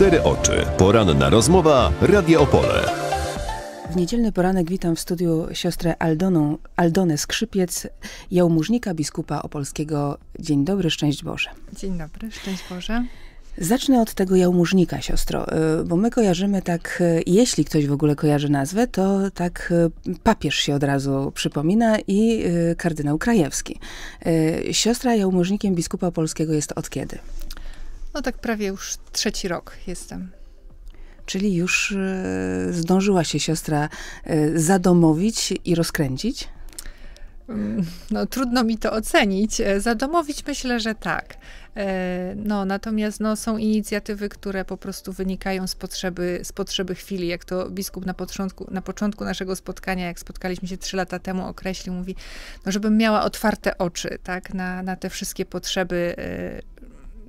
Cztery oczy. Poranna rozmowa Radio Opole. W niedzielny poranek witam w studiu siostrę Aldoną, Aldonę Skrzypiec, jałmużnika biskupa opolskiego. Dzień dobry, szczęść Boże. Dzień dobry, szczęść Boże. Zacznę od tego jałmużnika, siostro, y, bo my kojarzymy tak, y, jeśli ktoś w ogóle kojarzy nazwę, to tak y, papież się od razu przypomina i kardynał Krajewski. Siostra jałmużnikiem biskupa polskiego jest od kiedy? No tak prawie już trzeci rok jestem. Czyli już e, zdążyła się siostra e, zadomowić i rozkręcić? Mm, no, trudno mi to ocenić. E, zadomowić myślę, że tak. No, natomiast no, są inicjatywy, które po prostu wynikają z potrzeby, z potrzeby chwili. Jak to biskup na początku, na początku naszego spotkania, jak spotkaliśmy się trzy lata temu, określił, mówi, no, żebym miała otwarte oczy tak, na, na te wszystkie potrzeby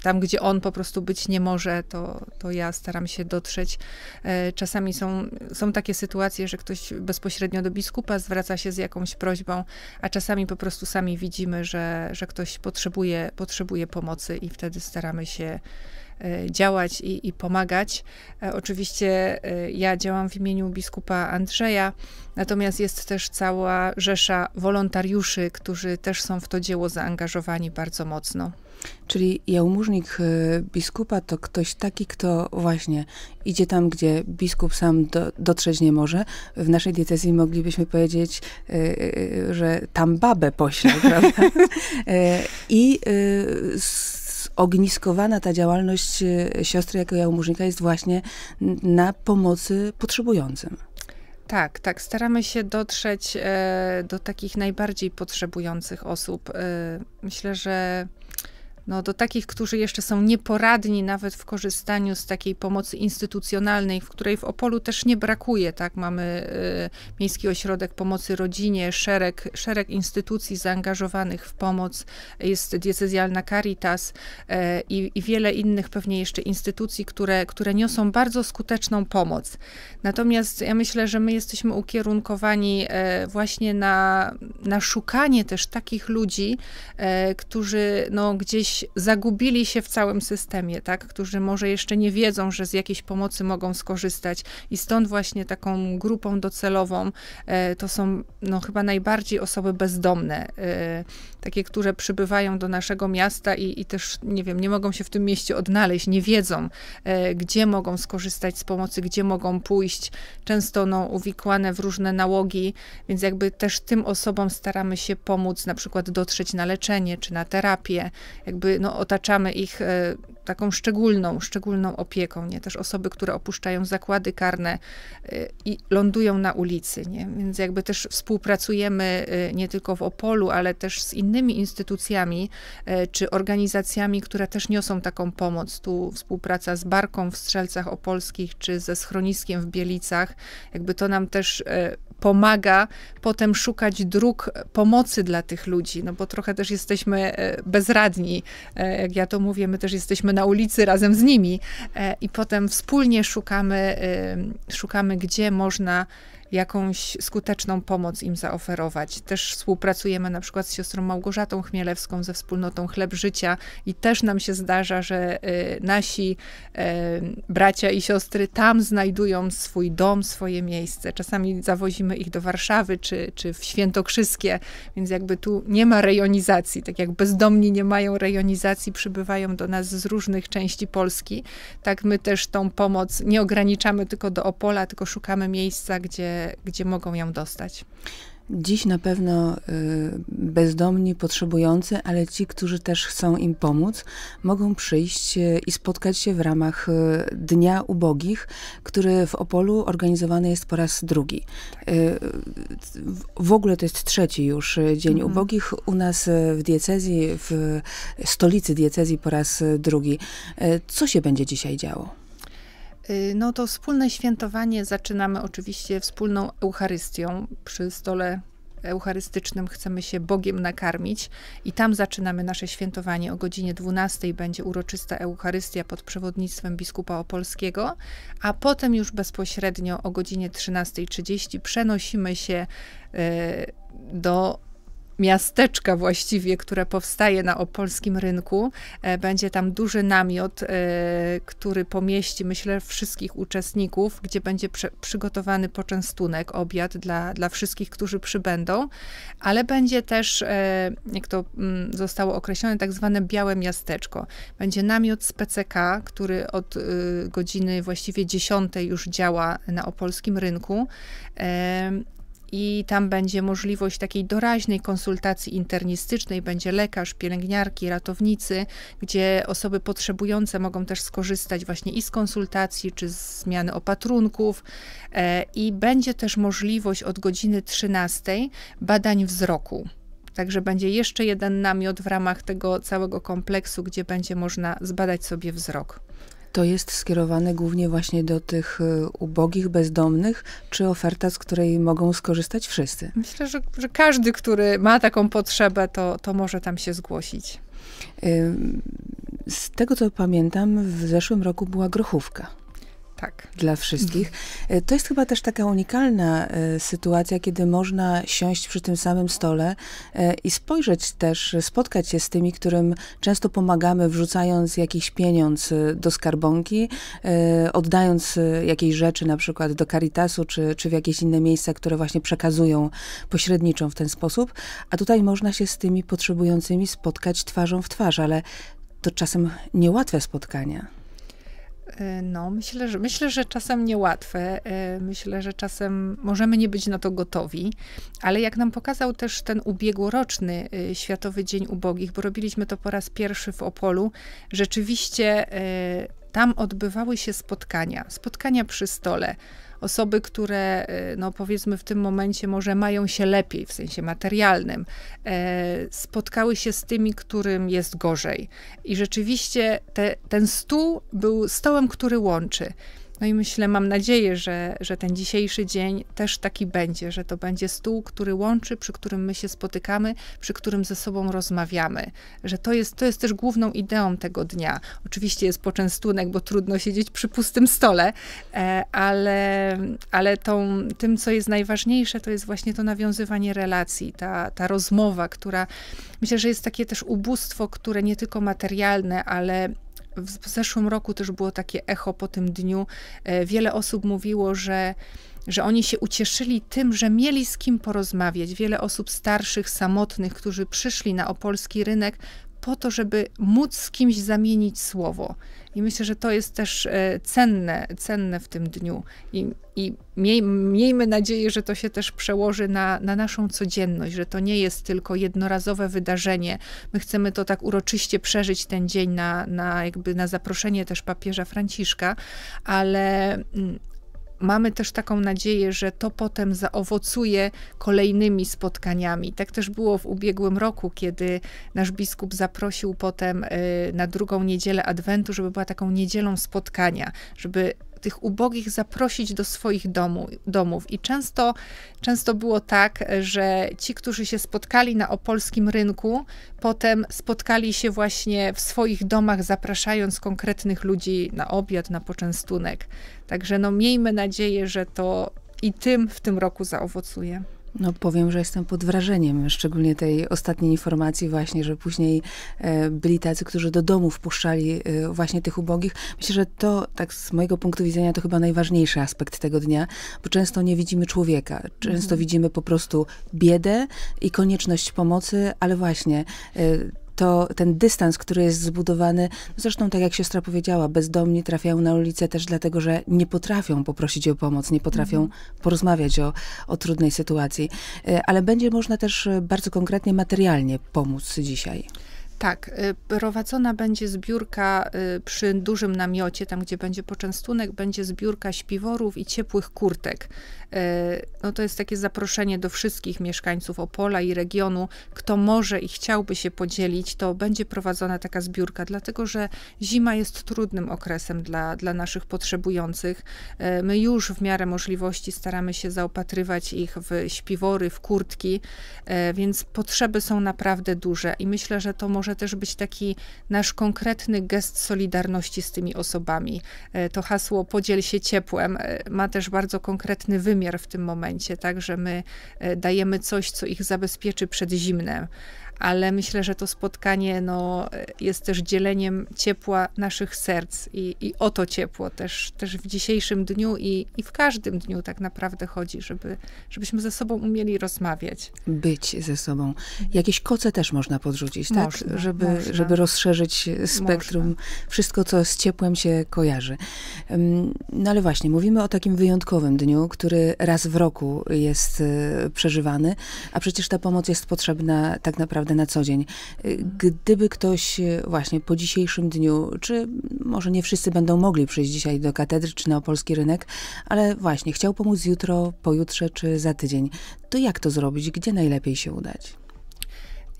tam, gdzie on po prostu być nie może, to, to ja staram się dotrzeć. E, czasami są, są takie sytuacje, że ktoś bezpośrednio do biskupa zwraca się z jakąś prośbą, a czasami po prostu sami widzimy, że, że ktoś potrzebuje, potrzebuje pomocy i wtedy staramy się E, działać i, i pomagać. E, oczywiście e, ja działam w imieniu biskupa Andrzeja, natomiast jest też cała rzesza wolontariuszy, którzy też są w to dzieło zaangażowani bardzo mocno. Czyli jałmużnik biskupa to ktoś taki, kto właśnie idzie tam, gdzie biskup sam do, dotrzeć nie może. W naszej diecezji moglibyśmy powiedzieć, że tam babę pośle, prawda? I ogniskowana ta działalność e, siostry jako jałmużnika jest właśnie na pomocy potrzebującym. Tak, tak. Staramy się dotrzeć e, do takich najbardziej potrzebujących osób. E, myślę, że no, do takich, którzy jeszcze są nieporadni nawet w korzystaniu z takiej pomocy instytucjonalnej, w której w Opolu też nie brakuje, tak, mamy y, Miejski Ośrodek Pomocy Rodzinie, szereg, szereg instytucji zaangażowanych w pomoc, jest diecezjalna Caritas y, i wiele innych pewnie jeszcze instytucji, które, które niosą bardzo skuteczną pomoc. Natomiast ja myślę, że my jesteśmy ukierunkowani y, właśnie na, na szukanie też takich ludzi, y, którzy no, gdzieś zagubili się w całym systemie, tak? którzy może jeszcze nie wiedzą, że z jakiejś pomocy mogą skorzystać. I stąd właśnie taką grupą docelową e, to są no, chyba najbardziej osoby bezdomne, e, takie, które przybywają do naszego miasta i, i też, nie wiem, nie mogą się w tym mieście odnaleźć, nie wiedzą, e, gdzie mogą skorzystać z pomocy, gdzie mogą pójść. Często no, uwikłane w różne nałogi, więc jakby też tym osobom staramy się pomóc, na przykład dotrzeć na leczenie czy na terapię. Jakby jakby no, otaczamy ich e, taką szczególną, szczególną opieką, nie? Też osoby, które opuszczają zakłady karne e, i lądują na ulicy, nie? Więc jakby też współpracujemy e, nie tylko w Opolu, ale też z innymi instytucjami czy organizacjami, które też niosą taką pomoc. Tu współpraca z Barką w Strzelcach Opolskich czy ze schroniskiem w Bielicach, jakby to nam też pomaga potem szukać dróg pomocy dla tych ludzi, no bo trochę też jesteśmy e, bezradni. E, jak ja to mówię, my też jesteśmy na ulicy razem z nimi e, i potem wspólnie szukamy, szukamy gdzie można jakąś skuteczną pomoc im zaoferować. Też współpracujemy na przykład z siostrą Małgorzatą Chmielewską ze wspólnotą Chleb Życia i też nam się zdarza, że y, nasi y, bracia i siostry tam znajdują swój dom, swoje miejsce. Czasami zawozimy ich do Warszawy czy, czy w Świętokrzyskie, więc jakby tu nie ma rejonizacji. Tak jak bezdomni nie mają rejonizacji, przybywają do nas z różnych części Polski, tak my też tą pomoc nie ograniczamy tylko do Opola, tylko szukamy miejsca, gdzie gdzie, mogą ją dostać? Dziś na pewno y, bezdomni, potrzebujący, ale ci, którzy też chcą im pomóc, mogą przyjść y, i spotkać się w ramach y, Dnia Ubogich, który w Opolu organizowany jest po raz drugi. Tak. W ogóle to jest trzeci już Dzień mhm. Ubogich u nas w diecezji, w stolicy diecezji po raz drugi. Co się będzie dzisiaj działo? Y, no to wspólne świętowanie zaczynamy oczywiście wspólną Eucharystią. Przy stole eucharystycznym chcemy się Bogiem nakarmić i tam zaczynamy nasze świętowanie. O godzinie 12 będzie uroczysta Eucharystia pod przewodnictwem biskupa Opolskiego, a potem już bezpośrednio o godzinie 13.30 przenosimy się y, do miasteczka właściwie, które powstaje na opolskim rynku. E, będzie tam duży namiot, e, który pomieści, myślę, wszystkich uczestników, gdzie będzie przygotowany poczęstunek, obiad dla, dla wszystkich, którzy przybędą, ale będzie też, e, jak to mm, zostało określone, tak zwane białe miasteczko. Będzie namiot z PCK, który od godziny właściwie 10 już działa na opolskim rynku i tam będzie możliwość takiej doraźnej konsultacji internistycznej, będzie lekarz, pielęgniarki, ratownicy, gdzie osoby potrzebujące mogą też skorzystać właśnie i z konsultacji, czy z zmiany opatrunków e, i będzie też możliwość od godziny 13 badań wzroku. Także będzie jeszcze jeden namiot w ramach tego całego kompleksu, gdzie będzie można zbadać sobie wzrok to jest skierowane głównie właśnie do tych y, ubogich, bezdomnych, czy oferta, z której mogą skorzystać wszyscy? Myślę, że, że każdy, który ma taką potrzebę, to, to może tam się zgłosić. Z tego co pamiętam, w zeszłym roku była grochówka. Tak. Dla wszystkich. E, to jest chyba też taka unikalna e, sytuacja, kiedy można siąść przy tym samym stole e, i spojrzeć też, spotkać się z tymi, którym często pomagamy, wrzucając jakiś pieniądz do skarbonki, oddając jakieś rzeczy na przykład do Caritasu, czy, czy w jakieś inne miejsca, które właśnie przekazują, pośredniczą w ten sposób. A tutaj można się z tymi potrzebującymi spotkać twarzą w twarz, ale to czasem niełatwe spotkania. E, no, myślę, że, myślę, że czasem niełatwe, e, myślę, że czasem możemy nie być na to gotowi, ale jak nam pokazał też ten ubiegłoroczny e, Światowy Dzień Ubogich, bo robiliśmy to po raz pierwszy w Opolu, rzeczywiście tam odbywały się spotkania, spotkania przy stole. Osoby, które, e, no powiedzmy, w tym momencie może mają się lepiej w sensie materialnym, e, spotkały się z tymi, którym jest gorzej. I rzeczywiście te, ten stół był stołem, który łączy. No i myślę, mam nadzieję, że, że ten dzisiejszy dzień też taki będzie, że to będzie stół, który łączy, przy którym my się spotykamy, przy którym ze sobą rozmawiamy. Że to jest, to jest też główną ideą tego dnia. Oczywiście jest poczęstunek, bo trudno siedzieć przy pustym stole, e, ale, ale tą, tym, co jest najważniejsze, to jest właśnie to nawiązywanie relacji, ta, ta rozmowa, która myślę, że jest takie też ubóstwo, które nie tylko materialne, ale w zeszłym roku też było takie echo po tym dniu. E, wiele osób mówiło, że że oni się ucieszyli tym, że mieli z kim porozmawiać. Wiele osób starszych, samotnych, którzy przyszli na opolski rynek, po to, żeby móc z kimś zamienić słowo. I myślę, że to jest też e, cenne, cenne w tym dniu. I, i miej, miejmy nadzieję, że to się też przełoży na, na naszą codzienność, że to nie jest tylko jednorazowe wydarzenie. My chcemy to tak uroczyście przeżyć ten dzień na, na jakby na zaproszenie też papieża Franciszka, ale mm, mamy też taką nadzieję, że to potem zaowocuje kolejnymi spotkaniami. Tak też było w ubiegłym roku, kiedy nasz biskup zaprosił potem y, na drugą niedzielę Adwentu, żeby była taką niedzielą spotkania, żeby tych ubogich zaprosić do swoich domu, domów. I często, często było tak, że ci, którzy się spotkali na opolskim rynku, potem spotkali się właśnie w swoich domach, zapraszając konkretnych ludzi na obiad, na poczęstunek. Także no, miejmy nadzieję, że to i tym w tym roku zaowocuje. No powiem, że jestem pod wrażeniem, szczególnie tej ostatniej informacji właśnie, że później e, byli tacy, którzy do domu wpuszczali e, właśnie tych ubogich. Myślę, że to tak z mojego punktu widzenia to chyba najważniejszy aspekt tego dnia, bo często nie widzimy człowieka. Często mhm. widzimy po prostu biedę i konieczność pomocy, ale właśnie e, to ten dystans, który jest zbudowany, no zresztą tak jak siostra powiedziała, bezdomni trafiają na ulicę też dlatego, że nie potrafią poprosić o pomoc, nie potrafią mhm. porozmawiać o, o trudnej sytuacji. E, ale będzie można też e, bardzo konkretnie materialnie pomóc dzisiaj. Tak, y, prowadzona będzie zbiórka y, przy dużym namiocie, tam gdzie będzie poczęstunek, będzie zbiórka śpiworów i ciepłych kurtek. Y, no to jest takie zaproszenie do wszystkich mieszkańców Opola i regionu. Kto może i chciałby się podzielić, to będzie prowadzona taka zbiórka, dlatego że zima jest trudnym okresem dla, dla naszych potrzebujących. My już w miarę możliwości staramy się zaopatrywać ich w śpiwory, w kurtki, więc potrzeby są naprawdę duże i myślę, że to może może też być taki nasz konkretny gest solidarności z tymi osobami. E, to hasło podziel się ciepłem e, ma też bardzo konkretny wymiar w tym momencie, tak, że my e, dajemy coś, co ich zabezpieczy przed zimnem ale myślę, że to spotkanie no, jest też dzieleniem ciepła naszych serc i, i o to ciepło też, też w dzisiejszym dniu i, i w każdym dniu tak naprawdę chodzi, żeby, żebyśmy ze sobą umieli rozmawiać. Być ze sobą. Jakieś koce też można podrzucić, tak? żeby, można. żeby rozszerzyć spektrum, można. wszystko co z ciepłem się kojarzy. No ale właśnie, mówimy o takim wyjątkowym dniu, który raz w roku jest e, przeżywany, a przecież ta pomoc jest potrzebna tak naprawdę naprawdę na co dzień. Gdyby ktoś e, właśnie po dzisiejszym dniu, czy może nie wszyscy będą mogli przyjść dzisiaj do katedry czy na polski rynek, ale właśnie chciał pomóc jutro, pojutrze czy za tydzień, to jak to zrobić? Gdzie najlepiej się udać?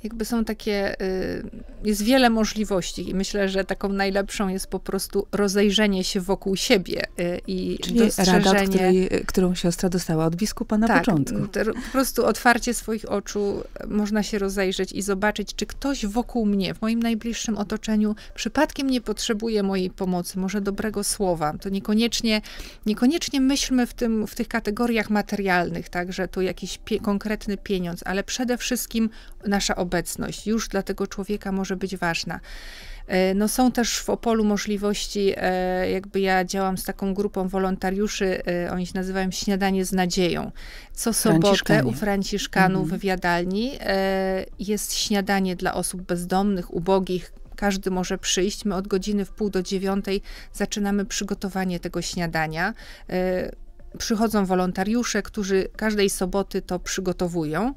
jakby są takie, y, jest wiele możliwości i myślę, że taką najlepszą jest po prostu rozejrzenie się wokół siebie y, i Czyli dostrzeżenie. rada, którą siostra dostała od biskupa na tak, początku. po prostu otwarcie swoich oczu, e, można się rozejrzeć i zobaczyć, czy ktoś wokół mnie, w moim najbliższym otoczeniu przypadkiem nie potrzebuje mojej pomocy, może dobrego słowa. To niekoniecznie, niekoniecznie myślmy w, tym, w tych kategoriach materialnych, tak, że tu jakiś pie konkretny pieniądz, ale przede wszystkim nasza obecność obecność już dla tego człowieka może być ważna. E, no są też w Opolu możliwości, e, jakby ja działam z taką grupą wolontariuszy, e, oni się nazywają Śniadanie z Nadzieją. Co sobotę u Franciszkanów mhm. w jadalni jest śniadanie dla osób bezdomnych, ubogich, każdy może przyjść. My od godziny w pół do dziewiątej zaczynamy przygotowanie tego śniadania. Przychodzą wolontariusze, którzy każdej soboty to przygotowują.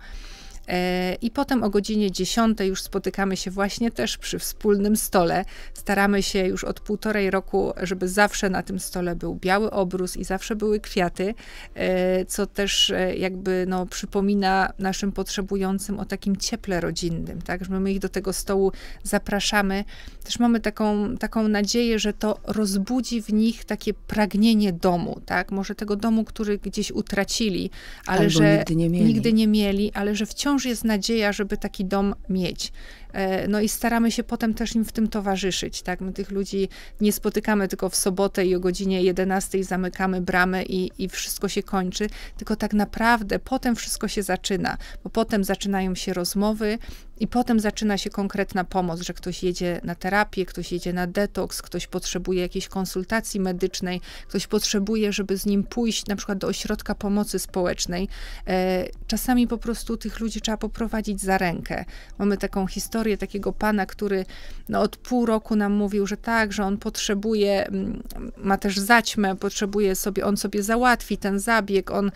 E, I potem o godzinie 10 już spotykamy się właśnie też przy wspólnym stole. Staramy się już od półtorej roku, żeby zawsze na tym stole był biały obrus i zawsze były kwiaty, e, co też e, jakby no, przypomina naszym potrzebującym o takim cieple rodzinnym, tak? Że my ich do tego stołu zapraszamy. Też mamy taką, taką nadzieję, że to rozbudzi w nich takie pragnienie domu, tak? Może tego domu, który gdzieś utracili, ale Albo że nigdy nie mieli, nigdy nie mieli ale że wciąż wciąż jest nadzieja, żeby taki dom mieć. E, no i staramy się potem też im w tym towarzyszyć, tak? My tych ludzi nie spotykamy tylko w sobotę i o godzinie 11 zamykamy bramy i, i wszystko się kończy, tylko tak naprawdę potem wszystko się zaczyna, bo potem zaczynają się rozmowy, i potem zaczyna się konkretna pomoc, że ktoś jedzie na terapię, ktoś jedzie na detoks, ktoś potrzebuje jakiejś konsultacji medycznej, ktoś potrzebuje, żeby z nim pójść na przykład do ośrodka pomocy społecznej. E, czasami po prostu tych ludzi trzeba poprowadzić za rękę. Mamy taką historię takiego pana, który no, od pół roku nam mówił, że tak, że on potrzebuje, mm, ma też zaćmę, potrzebuje sobie, on sobie załatwi ten zabieg, on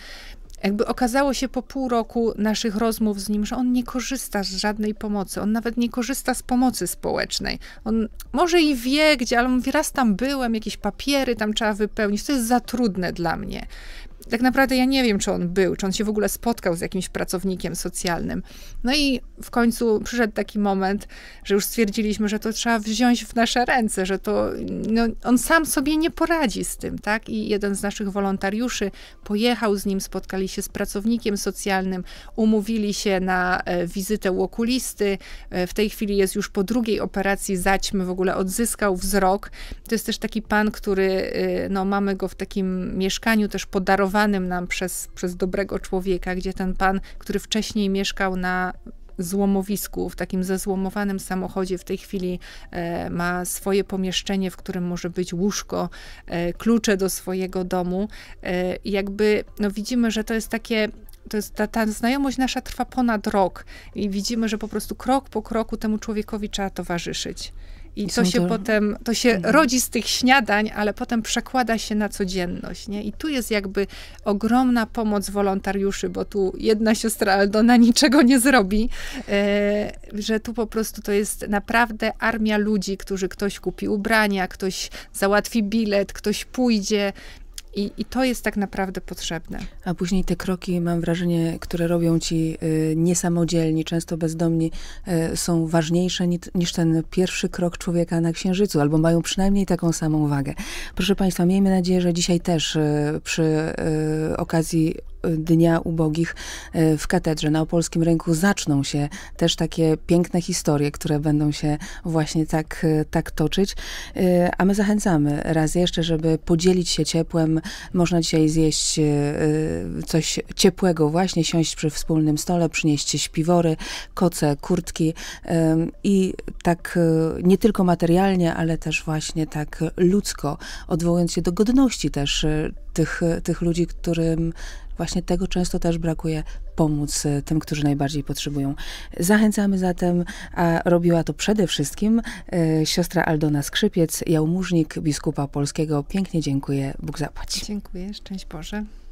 jakby okazało się po pół roku naszych rozmów z nim, że on nie korzysta z żadnej pomocy, on nawet nie korzysta z pomocy społecznej. On może i wie gdzie, ale mówi, raz tam byłem, jakieś papiery tam trzeba wypełnić, to jest za trudne dla mnie tak naprawdę ja nie wiem, czy on był, czy on się w ogóle spotkał z jakimś pracownikiem socjalnym. No i w końcu przyszedł taki moment, że już stwierdziliśmy, że to trzeba wziąć w nasze ręce, że to no, on sam sobie nie poradzi z tym, tak? I jeden z naszych wolontariuszy pojechał z nim, spotkali się z pracownikiem socjalnym, umówili się na e, wizytę u okulisty. E, w tej chwili jest już po drugiej operacji zaćmy, w ogóle odzyskał wzrok. To jest też taki pan, który, e, no mamy go w takim mieszkaniu też podarowanym, nam przez, przez dobrego człowieka, gdzie ten pan, który wcześniej mieszkał na złomowisku, w takim zezłomowanym samochodzie. W tej chwili e, ma swoje pomieszczenie, w którym może być łóżko, e, klucze do swojego domu. E, jakby no widzimy, że to jest takie. To jest ta, ta znajomość nasza trwa ponad rok i widzimy, że po prostu krok po kroku temu człowiekowi trzeba towarzyszyć. I to się to... potem, to się mhm. rodzi z tych śniadań, ale potem przekłada się na codzienność, nie? I tu jest jakby ogromna pomoc wolontariuszy, bo tu jedna siostra Aldona niczego nie zrobi, e, że tu po prostu to jest naprawdę armia ludzi, którzy ktoś kupi ubrania, ktoś załatwi bilet, ktoś pójdzie, i, I, to jest tak naprawdę potrzebne. A później te kroki, mam wrażenie, które robią ci y, niesamodzielni, często bezdomni, y, są ważniejsze ni, niż ten pierwszy krok człowieka na księżycu, albo mają przynajmniej taką samą wagę. Proszę Państwa, miejmy nadzieję, że dzisiaj też y, przy y, okazji Dnia Ubogich e, w katedrze na Opolskim Rynku zaczną się też takie piękne historie, które będą się właśnie tak, e, tak toczyć. E, a my zachęcamy raz jeszcze, żeby podzielić się ciepłem. Można dzisiaj zjeść coś ciepłego, właśnie siąść przy wspólnym stole, przynieść śpiwory, koce, kurtki i tak nie tylko materialnie, ale też właśnie tak ludzko, odwołując się do godności też tych, tych ludzi, którym właśnie tego często też brakuje, pomóc e, tym, którzy najbardziej potrzebują. Zachęcamy zatem, a robiła to przede wszystkim e, siostra Aldona Skrzypiec, jałmużnik biskupa polskiego. Pięknie dziękuję, Bóg zapłać. Dziękuję, szczęść Boże.